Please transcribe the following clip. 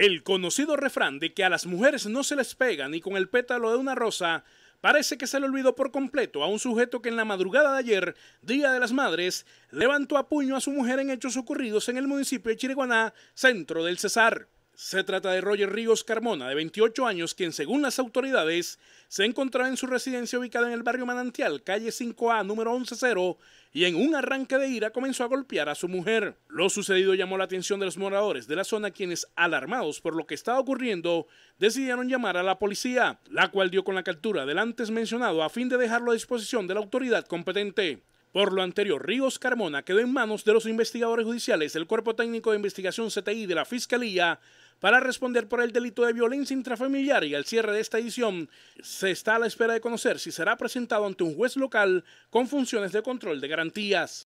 El conocido refrán de que a las mujeres no se les pega ni con el pétalo de una rosa parece que se le olvidó por completo a un sujeto que en la madrugada de ayer, Día de las Madres, levantó a puño a su mujer en hechos ocurridos en el municipio de Chiriguaná, centro del Cesar. Se trata de Roger Ríos Carmona, de 28 años, quien según las autoridades se encontraba en su residencia ubicada en el barrio Manantial, calle 5A, número 110, y en un arranque de ira comenzó a golpear a su mujer. Lo sucedido llamó la atención de los moradores de la zona, quienes, alarmados por lo que estaba ocurriendo, decidieron llamar a la policía, la cual dio con la captura del antes mencionado a fin de dejarlo a disposición de la autoridad competente. Por lo anterior, Ríos Carmona quedó en manos de los investigadores judiciales el Cuerpo Técnico de Investigación CTI de la Fiscalía para responder por el delito de violencia intrafamiliar y al cierre de esta edición se está a la espera de conocer si será presentado ante un juez local con funciones de control de garantías.